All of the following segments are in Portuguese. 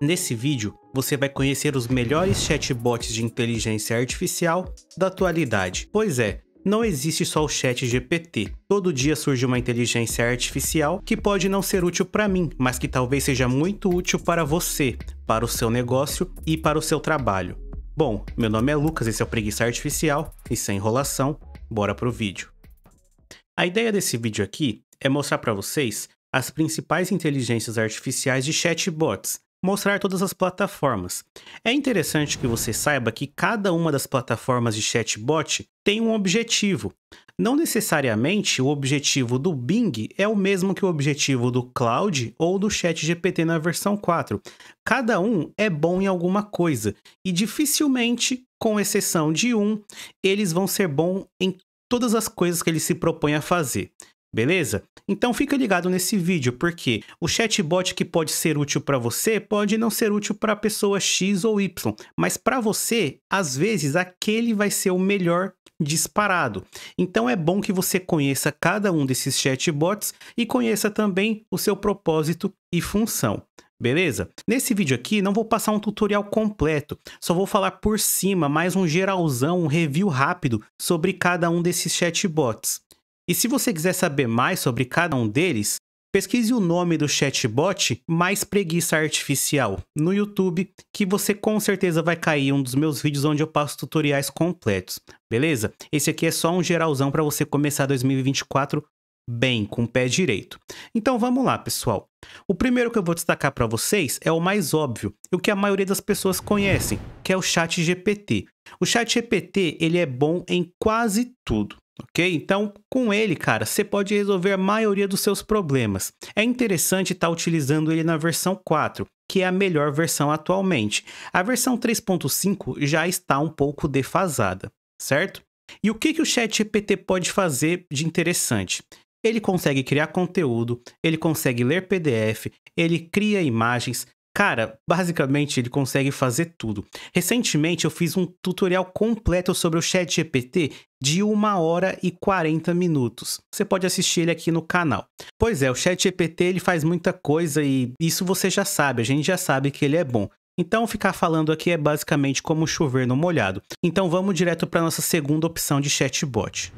Nesse vídeo, você vai conhecer os melhores chatbots de inteligência artificial da atualidade. Pois é, não existe só o chat GPT. Todo dia surge uma inteligência artificial que pode não ser útil para mim, mas que talvez seja muito útil para você, para o seu negócio e para o seu trabalho. Bom, meu nome é Lucas, esse é o Preguiça Artificial, e sem enrolação, bora pro vídeo. A ideia desse vídeo aqui é mostrar para vocês as principais inteligências artificiais de chatbots, mostrar todas as plataformas. É interessante que você saiba que cada uma das plataformas de chatbot tem um objetivo. Não necessariamente o objetivo do Bing é o mesmo que o objetivo do Cloud ou do ChatGPT na versão 4. Cada um é bom em alguma coisa e dificilmente, com exceção de um, eles vão ser bom em todas as coisas que ele se propõe a fazer. Beleza? Então fica ligado nesse vídeo, porque o chatbot que pode ser útil para você pode não ser útil para a pessoa X ou Y, mas para você, às vezes aquele vai ser o melhor disparado. Então é bom que você conheça cada um desses chatbots e conheça também o seu propósito e função. Beleza? Nesse vídeo aqui não vou passar um tutorial completo, só vou falar por cima mais um geralzão, um review rápido sobre cada um desses chatbots. E se você quiser saber mais sobre cada um deles, pesquise o nome do chatbot Mais Preguiça Artificial no YouTube, que você com certeza vai cair em um dos meus vídeos onde eu passo tutoriais completos, beleza? Esse aqui é só um geralzão para você começar 2024 bem, com o pé direito. Então vamos lá, pessoal. O primeiro que eu vou destacar para vocês é o mais óbvio e o que a maioria das pessoas conhecem, que é o Chat GPT. O Chat GPT ele é bom em quase tudo. Ok? Então, com ele, cara, você pode resolver a maioria dos seus problemas. É interessante estar tá utilizando ele na versão 4, que é a melhor versão atualmente. A versão 3.5 já está um pouco defasada, certo? E o que, que o ChatGPT pode fazer de interessante? Ele consegue criar conteúdo, ele consegue ler PDF, ele cria imagens, Cara, basicamente ele consegue fazer tudo. Recentemente eu fiz um tutorial completo sobre o Chat GPT de 1 hora e 40 minutos. Você pode assistir ele aqui no canal. Pois é, o Chat GPT ele faz muita coisa e isso você já sabe, a gente já sabe que ele é bom. Então, ficar falando aqui é basicamente como chover no molhado. Então, vamos direto para nossa segunda opção de chatbot.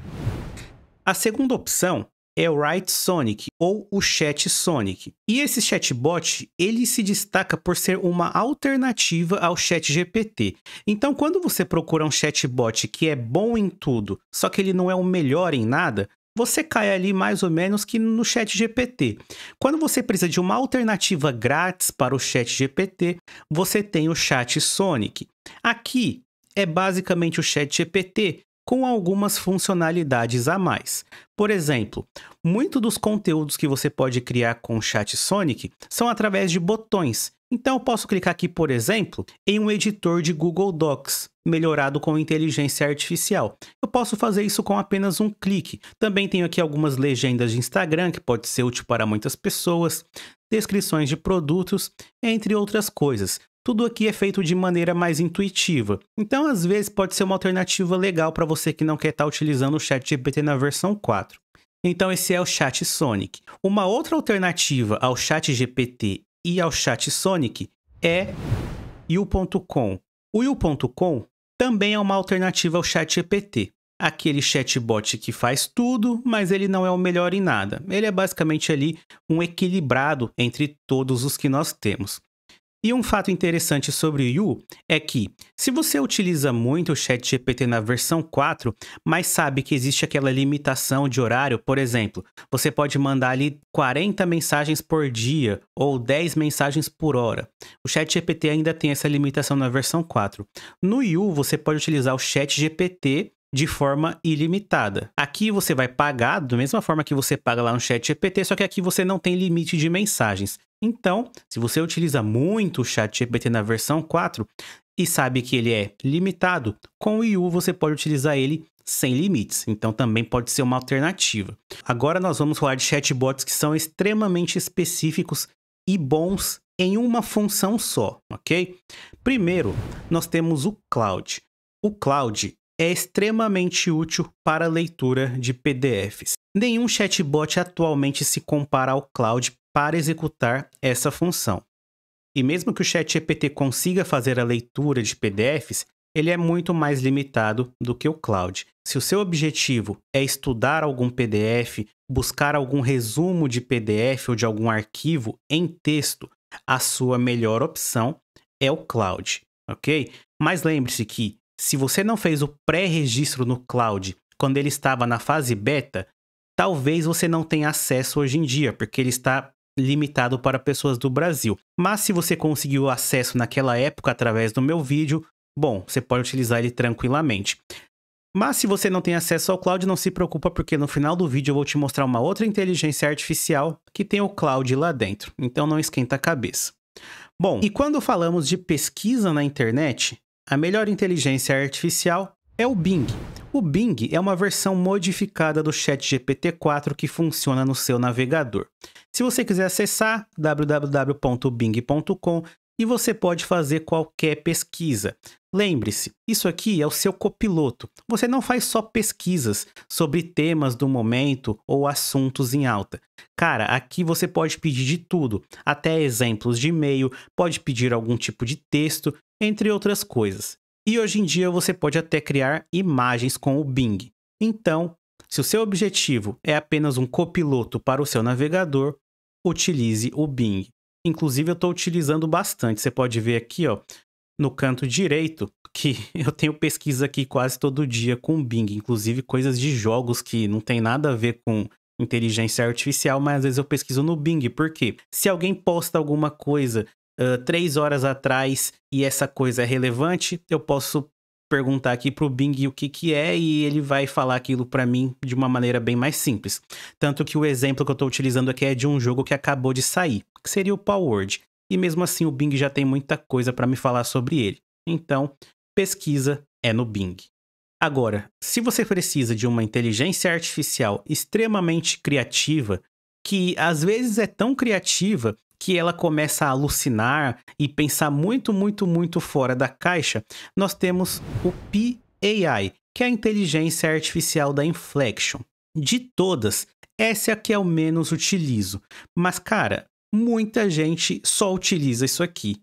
A segunda opção é o Write Sonic ou o Chat Sonic. E esse chatbot, ele se destaca por ser uma alternativa ao Chat GPT. Então, quando você procura um chatbot que é bom em tudo, só que ele não é o melhor em nada, você cai ali mais ou menos que no Chat GPT. Quando você precisa de uma alternativa grátis para o Chat GPT, você tem o Chat Sonic. Aqui é basicamente o Chat GPT, com algumas funcionalidades a mais. Por exemplo, muitos dos conteúdos que você pode criar com o Chat Sonic são através de botões. Então eu posso clicar aqui, por exemplo, em um editor de Google Docs, melhorado com inteligência artificial. Eu posso fazer isso com apenas um clique. Também tenho aqui algumas legendas de Instagram, que pode ser útil para muitas pessoas, descrições de produtos, entre outras coisas. Tudo aqui é feito de maneira mais intuitiva. Então, às vezes, pode ser uma alternativa legal para você que não quer estar tá utilizando o Chat GPT na versão 4. Então, esse é o Chat Sonic. Uma outra alternativa ao Chat GPT e ao Chat Sonic é Will.com. O Will.com também é uma alternativa ao Chat GPT aquele chatbot que faz tudo, mas ele não é o melhor em nada. Ele é basicamente ali um equilibrado entre todos os que nós temos. E um fato interessante sobre o Yu é que, se você utiliza muito o Chat GPT na versão 4, mas sabe que existe aquela limitação de horário, por exemplo, você pode mandar ali 40 mensagens por dia ou 10 mensagens por hora. O Chat GPT ainda tem essa limitação na versão 4. No Yu, você pode utilizar o Chat GPT de forma ilimitada. Aqui você vai pagar da mesma forma que você paga lá no Chat GPT, só que aqui você não tem limite de mensagens. Então, se você utiliza muito o Chat GPT na versão 4 e sabe que ele é limitado, com o IU você pode utilizar ele sem limites, então também pode ser uma alternativa. Agora nós vamos falar de chatbots que são extremamente específicos e bons em uma função só, ok? Primeiro, nós temos o Cloud. O Cloud é extremamente útil para a leitura de PDFs. Nenhum chatbot atualmente se compara ao cloud para executar essa função. E mesmo que o ChatGPT consiga fazer a leitura de PDFs, ele é muito mais limitado do que o cloud. Se o seu objetivo é estudar algum PDF, buscar algum resumo de PDF ou de algum arquivo em texto, a sua melhor opção é o cloud, ok? Mas lembre-se que se você não fez o pré-registro no cloud quando ele estava na fase beta, talvez você não tenha acesso hoje em dia, porque ele está limitado para pessoas do Brasil. Mas se você conseguiu acesso naquela época através do meu vídeo, bom, você pode utilizar ele tranquilamente. Mas se você não tem acesso ao cloud, não se preocupa, porque no final do vídeo eu vou te mostrar uma outra inteligência artificial que tem o cloud lá dentro. Então não esquenta a cabeça. Bom, e quando falamos de pesquisa na internet, a melhor inteligência artificial é o Bing. O Bing é uma versão modificada do ChatGPT 4 que funciona no seu navegador. Se você quiser acessar www.bing.com e você pode fazer qualquer pesquisa. Lembre-se, isso aqui é o seu copiloto. Você não faz só pesquisas sobre temas do momento ou assuntos em alta. Cara, aqui você pode pedir de tudo, até exemplos de e-mail, pode pedir algum tipo de texto entre outras coisas. E hoje em dia você pode até criar imagens com o Bing. Então, se o seu objetivo é apenas um copiloto para o seu navegador, utilize o Bing. Inclusive, eu estou utilizando bastante. Você pode ver aqui, ó, no canto direito, que eu tenho pesquisa aqui quase todo dia com o Bing, inclusive coisas de jogos que não tem nada a ver com inteligência artificial, mas às vezes eu pesquiso no Bing, porque se alguém posta alguma coisa ah, três horas atrás e essa coisa é relevante, eu posso perguntar aqui para o Bing o que, que é e ele vai falar aquilo para mim de uma maneira bem mais simples. Tanto que o exemplo que eu estou utilizando aqui é de um jogo que acabou de sair, que seria o Power Word E mesmo assim o Bing já tem muita coisa para me falar sobre ele. Então, pesquisa é no Bing. Agora, se você precisa de uma inteligência artificial extremamente criativa, que às vezes é tão criativa que ela começa a alucinar e pensar muito, muito, muito fora da caixa, nós temos o PAI, que é a inteligência artificial da Inflection. De todas, essa é a que eu menos utilizo. Mas, cara, muita gente só utiliza isso aqui.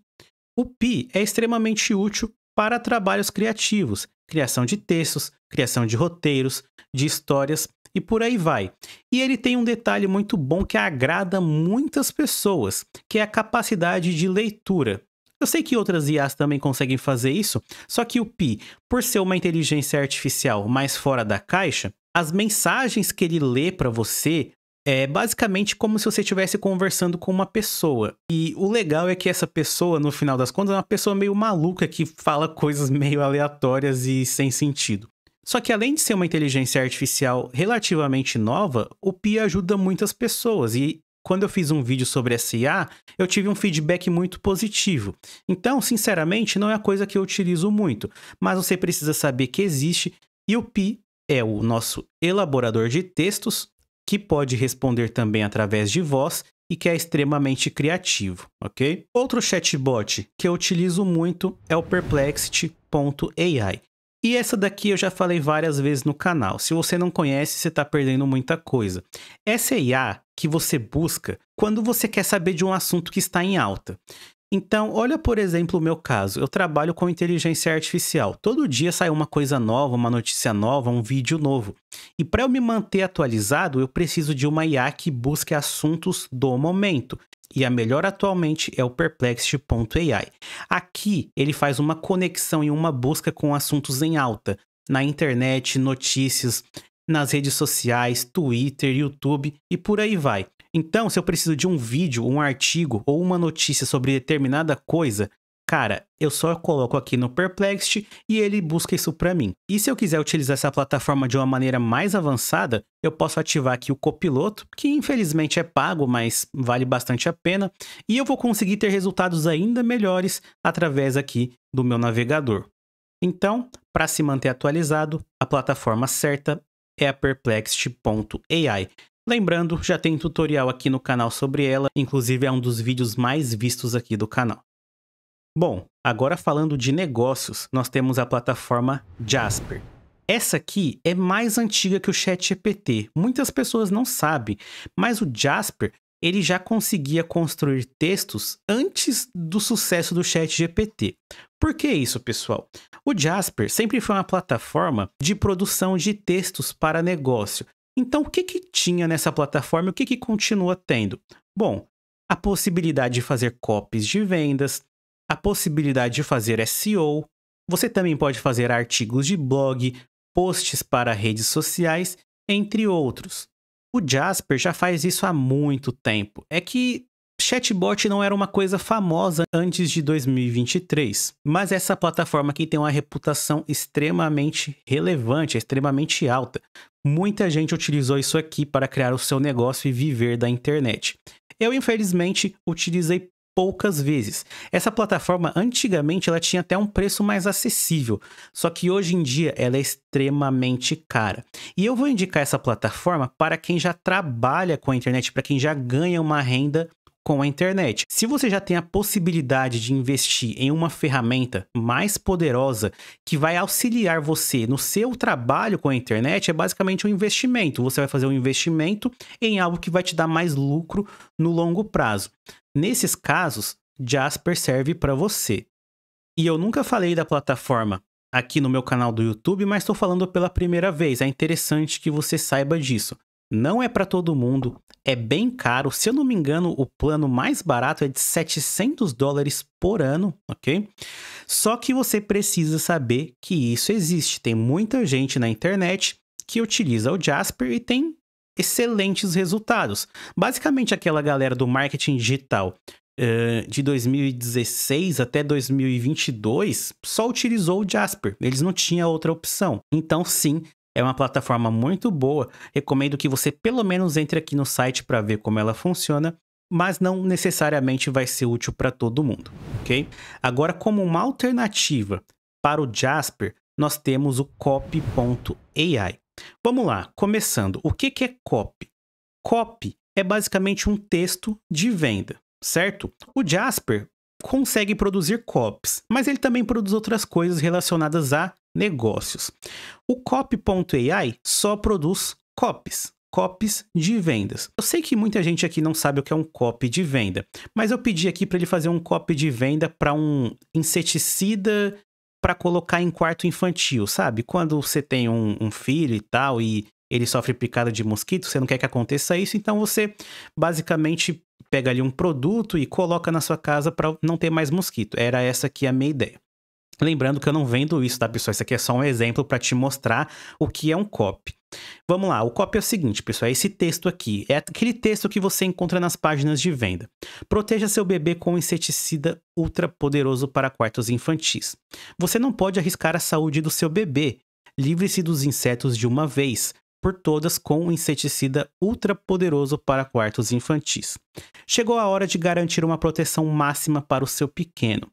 O Pi é extremamente útil para trabalhos criativos, criação de textos, criação de roteiros, de histórias e por aí vai. E ele tem um detalhe muito bom que agrada muitas pessoas, que é a capacidade de leitura. Eu sei que outras IAs também conseguem fazer isso, só que o Pi, por ser uma inteligência artificial mais fora da caixa, as mensagens que ele lê para você é basicamente como se você estivesse conversando com uma pessoa. E o legal é que essa pessoa, no final das contas, é uma pessoa meio maluca que fala coisas meio aleatórias e sem sentido. Só que além de ser uma inteligência artificial relativamente nova, o Pi ajuda muitas pessoas e quando eu fiz um vídeo sobre essa IA, eu tive um feedback muito positivo. Então, sinceramente, não é a coisa que eu utilizo muito, mas você precisa saber que existe e o Pi é o nosso elaborador de textos que pode responder também através de voz e que é extremamente criativo, ok? Outro chatbot que eu utilizo muito é o Perplexity.ai. E essa daqui eu já falei várias vezes no canal. Se você não conhece, você está perdendo muita coisa. Essa é IA que você busca quando você quer saber de um assunto que está em alta. Então, olha por exemplo o meu caso. Eu trabalho com inteligência artificial. Todo dia sai uma coisa nova, uma notícia nova, um vídeo novo. E para eu me manter atualizado, eu preciso de uma IA que busque assuntos do momento e a melhor atualmente é o Perplexity.ai. Aqui ele faz uma conexão e uma busca com assuntos em alta na internet, notícias, nas redes sociais, Twitter, YouTube e por aí vai. Então, se eu preciso de um vídeo, um artigo ou uma notícia sobre determinada coisa, Cara, eu só coloco aqui no Perplexity e ele busca isso para mim. E se eu quiser utilizar essa plataforma de uma maneira mais avançada, eu posso ativar aqui o copiloto, que infelizmente é pago, mas vale bastante a pena, e eu vou conseguir ter resultados ainda melhores através aqui do meu navegador. Então, para se manter atualizado, a plataforma certa é a perplexity.ai. Lembrando, já tem tutorial aqui no canal sobre ela, inclusive é um dos vídeos mais vistos aqui do canal. Bom, agora falando de negócios, nós temos a plataforma Jasper. Essa aqui é mais antiga que o ChatGPT. Muitas pessoas não sabem, mas o Jasper ele já conseguia construir textos antes do sucesso do ChatGPT. Por que isso, pessoal? O Jasper sempre foi uma plataforma de produção de textos para negócio. Então, o que, que tinha nessa plataforma e o que, que continua tendo? Bom, a possibilidade de fazer copies de vendas, a possibilidade de fazer SEO. Você também pode fazer artigos de blog, posts para redes sociais, entre outros. O Jasper já faz isso há muito tempo. É que chatbot não era uma coisa famosa antes de 2023, mas essa plataforma aqui tem uma reputação extremamente relevante, extremamente alta. Muita gente utilizou isso aqui para criar o seu negócio e viver da internet. Eu, infelizmente, utilizei poucas vezes. Essa plataforma antigamente ela tinha até um preço mais acessível, só que hoje em dia ela é extremamente cara. E eu vou indicar essa plataforma para quem já trabalha com a internet, para quem já ganha uma renda com a internet. Se você já tem a possibilidade de investir em uma ferramenta mais poderosa que vai auxiliar você no seu trabalho com a internet, é basicamente um investimento. Você vai fazer um investimento em algo que vai te dar mais lucro no longo prazo. Nesses casos, Jasper serve para você. E eu nunca falei da plataforma aqui no meu canal do YouTube, mas estou falando pela primeira vez. É interessante que você saiba disso. Não é para todo mundo, é bem caro. Se eu não me engano, o plano mais barato é de 700 dólares por ano, ok? Só que você precisa saber que isso existe. Tem muita gente na internet que utiliza o Jasper e tem excelentes resultados. Basicamente, aquela galera do marketing digital uh, de 2016 até 2022 só utilizou o Jasper, eles não tinham outra opção. Então, sim, é uma plataforma muito boa. Recomendo que você pelo menos entre aqui no site para ver como ela funciona, mas não necessariamente vai ser útil para todo mundo, ok? Agora, como uma alternativa para o Jasper, nós temos o Copy.ai. Vamos lá, começando. O que, que é copy? Copy é basicamente um texto de venda, certo? O Jasper consegue produzir copies, mas ele também produz outras coisas relacionadas a negócios. O copy.ai só produz copies, copies de vendas. Eu sei que muita gente aqui não sabe o que é um copy de venda, mas eu pedi aqui para ele fazer um copy de venda para um inseticida para colocar em quarto infantil, sabe? Quando você tem um, um filho e tal, e ele sofre picada de mosquito, você não quer que aconteça isso, então você basicamente pega ali um produto e coloca na sua casa para não ter mais mosquito. Era essa aqui a minha ideia. Lembrando que eu não vendo isso, tá, pessoal? Isso aqui é só um exemplo para te mostrar o que é um COP. Vamos lá, o copy é o seguinte, pessoal, é esse texto aqui, é aquele texto que você encontra nas páginas de venda. Proteja seu bebê com inseticida ultra poderoso para quartos infantis. Você não pode arriscar a saúde do seu bebê. Livre-se dos insetos de uma vez por todas com um inseticida ultra poderoso para quartos infantis. Chegou a hora de garantir uma proteção máxima para o seu pequeno.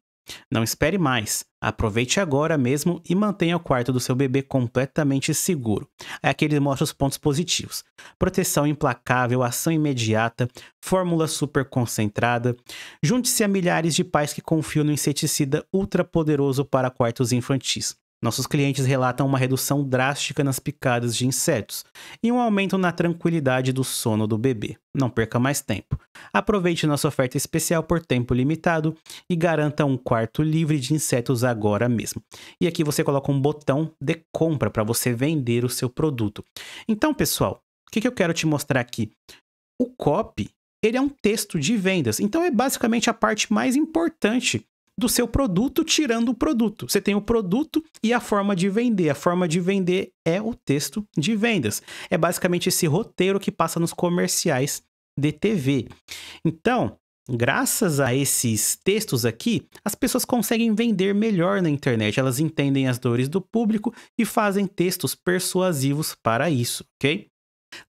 Não espere mais. Aproveite agora mesmo e mantenha o quarto do seu bebê completamente seguro. É aqui ele mostra os pontos positivos: proteção implacável, ação imediata, fórmula super concentrada. Junte-se a milhares de pais que confiam no inseticida ultrapoderoso para quartos infantis. Nossos clientes relatam uma redução drástica nas picadas de insetos e um aumento na tranquilidade do sono do bebê. Não perca mais tempo. Aproveite nossa oferta especial por tempo limitado e garanta um quarto livre de insetos agora mesmo. E aqui você coloca um botão de compra para você vender o seu produto. Então, pessoal, o que, que eu quero te mostrar aqui? O copy ele é um texto de vendas. Então é basicamente a parte mais importante do seu produto, tirando o produto. Você tem o produto e a forma de vender. A forma de vender é o texto de vendas. É basicamente esse roteiro que passa nos comerciais de TV. Então, Graças a esses textos aqui, as pessoas conseguem vender melhor na internet, elas entendem as dores do público e fazem textos persuasivos para isso, ok?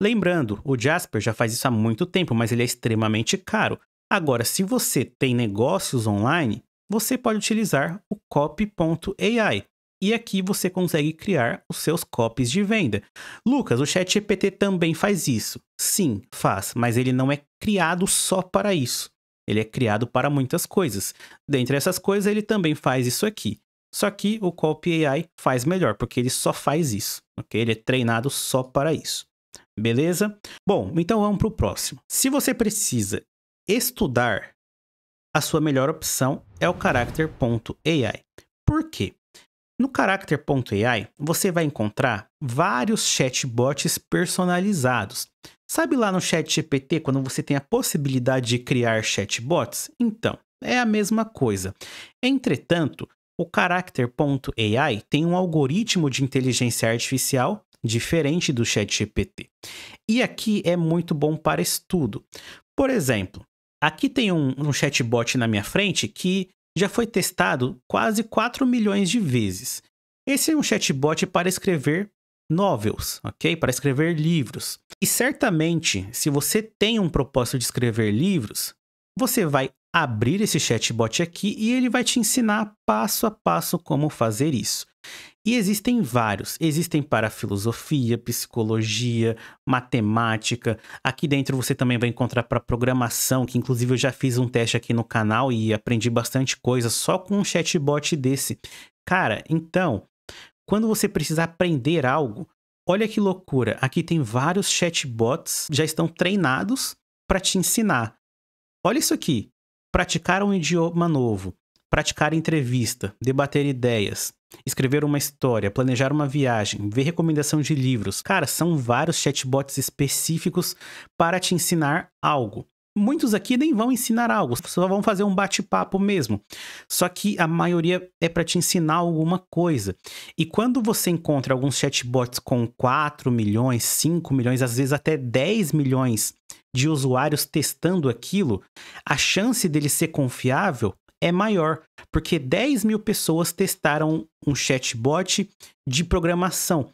Lembrando, o Jasper já faz isso há muito tempo, mas ele é extremamente caro. Agora, se você tem negócios online, você pode utilizar o copy.ai. E aqui você consegue criar os seus copies de venda. Lucas, o ChatGPT também faz isso. Sim, faz, mas ele não é criado só para isso. Ele é criado para muitas coisas. Dentre essas coisas, ele também faz isso aqui. Só que o Copy AI faz melhor, porque ele só faz isso, ok? Ele é treinado só para isso. Beleza? Bom, então vamos para o próximo. Se você precisa estudar, a sua melhor opção é o character.ai. Por quê? No character.ai, você vai encontrar vários chatbots personalizados. Sabe lá no chat GPT quando você tem a possibilidade de criar chatbots? Então, é a mesma coisa. Entretanto, o character.ai tem um algoritmo de inteligência artificial diferente do ChatGPT. E aqui é muito bom para estudo. Por exemplo, Aqui tem um, um chatbot na minha frente que já foi testado quase 4 milhões de vezes. Esse é um chatbot para escrever novels, ok? Para escrever livros. E certamente, se você tem um propósito de escrever livros, você vai abrir esse chatbot aqui e ele vai te ensinar passo a passo como fazer isso. E existem vários, existem para filosofia, psicologia, matemática. Aqui dentro você também vai encontrar para programação, que inclusive eu já fiz um teste aqui no canal e aprendi bastante coisa só com um chatbot desse. Cara, então, quando você precisar aprender algo, olha que loucura, aqui tem vários chatbots já estão treinados para te ensinar. Olha isso aqui praticar um idioma novo, praticar entrevista, debater ideias, escrever uma história, planejar uma viagem, ver recomendação de livros. Cara, são vários chatbots específicos para te ensinar algo. Muitos aqui nem vão ensinar algo, só vão fazer um bate-papo mesmo. Só que a maioria é para te ensinar alguma coisa. E quando você encontra alguns chatbots com 4 milhões, 5 milhões, às vezes até 10 milhões de usuários testando aquilo, a chance dele ser confiável é maior, porque 10 mil pessoas testaram um chatbot de programação.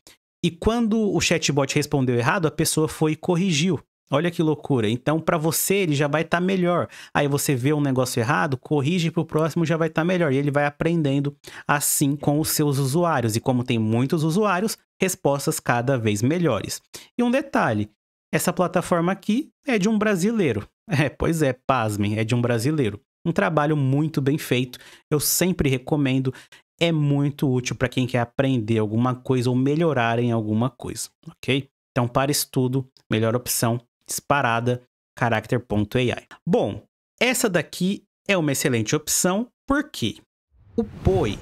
E quando o chatbot respondeu errado, a pessoa foi e corrigiu. Olha que loucura. Então, para você, ele já vai estar tá melhor. Aí você vê um negócio errado, corrige para o próximo, já vai estar tá melhor. E ele vai aprendendo assim com os seus usuários. E como tem muitos usuários, respostas cada vez melhores. E um detalhe: essa plataforma aqui é de um brasileiro. É, pois é, pasmem, é de um brasileiro. Um trabalho muito bem feito. Eu sempre recomendo. É muito útil para quem quer aprender alguma coisa ou melhorar em alguma coisa, ok? Então, para estudo, melhor opção disparada, Character.ai. Bom, essa daqui é uma excelente opção, porque o Poi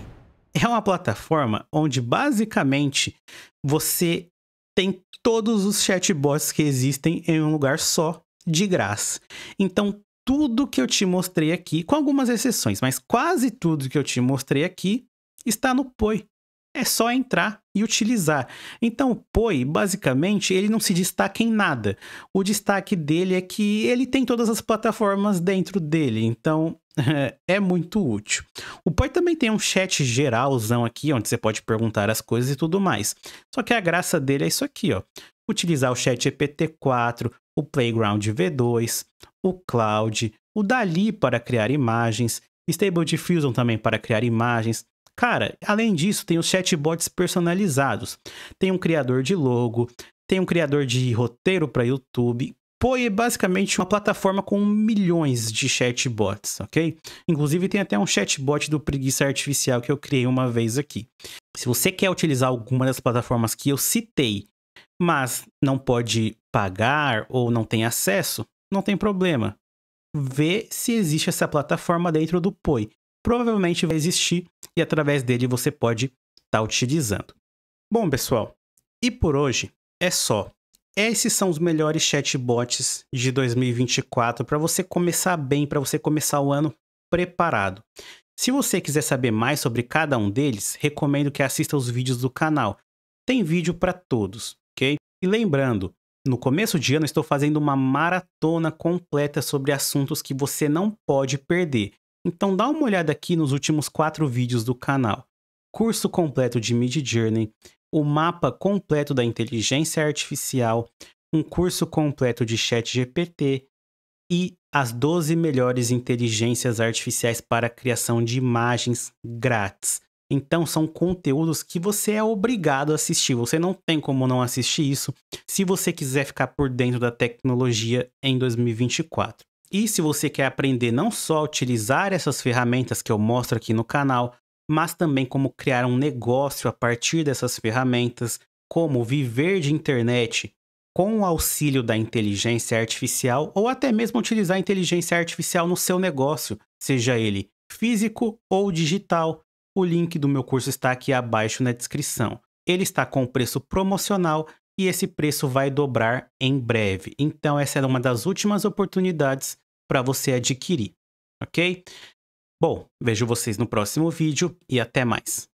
é uma plataforma onde basicamente você tem todos os chatbots que existem em um lugar só, de graça. Então, tudo que eu te mostrei aqui, com algumas exceções, mas quase tudo que eu te mostrei aqui está no Poi. É só entrar e utilizar. Então, o Poi, basicamente, ele não se destaca em nada. O destaque dele é que ele tem todas as plataformas dentro dele, então é muito útil. O Poi também tem um chat geralzão aqui, onde você pode perguntar as coisas e tudo mais. Só que a graça dele é isso aqui, ó. Utilizar o chat EPT4, o Playground V2, o Cloud, o Dali para criar imagens, Stable Diffusion também para criar imagens, Cara, além disso, tem os chatbots personalizados. Tem um criador de logo, tem um criador de roteiro para YouTube. Poi é basicamente uma plataforma com milhões de chatbots, ok? Inclusive tem até um chatbot do Preguiça Artificial que eu criei uma vez aqui. Se você quer utilizar alguma das plataformas que eu citei, mas não pode pagar ou não tem acesso, não tem problema. Vê se existe essa plataforma dentro do Poi provavelmente vai existir e através dele você pode estar tá utilizando. Bom, pessoal, e por hoje é só. Esses são os melhores chatbots de 2024 para você começar bem, para você começar o ano preparado. Se você quiser saber mais sobre cada um deles, recomendo que assista os vídeos do canal. Tem vídeo para todos, ok? E lembrando, no começo de ano estou fazendo uma maratona completa sobre assuntos que você não pode perder. Então dá uma olhada aqui nos últimos quatro vídeos do canal. Curso completo de Mid Journey, o mapa completo da inteligência artificial, um curso completo de chat GPT e as 12 melhores inteligências artificiais para a criação de imagens grátis. Então são conteúdos que você é obrigado a assistir, você não tem como não assistir isso se você quiser ficar por dentro da tecnologia em 2024. E se você quer aprender não só a utilizar essas ferramentas que eu mostro aqui no canal, mas também como criar um negócio a partir dessas ferramentas, como viver de internet com o auxílio da inteligência artificial ou até mesmo utilizar a inteligência artificial no seu negócio, seja ele físico ou digital. O link do meu curso está aqui abaixo na descrição. Ele está com preço promocional e esse preço vai dobrar em breve. Então, essa era uma das últimas oportunidades para você adquirir, ok? Bom, vejo vocês no próximo vídeo e até mais.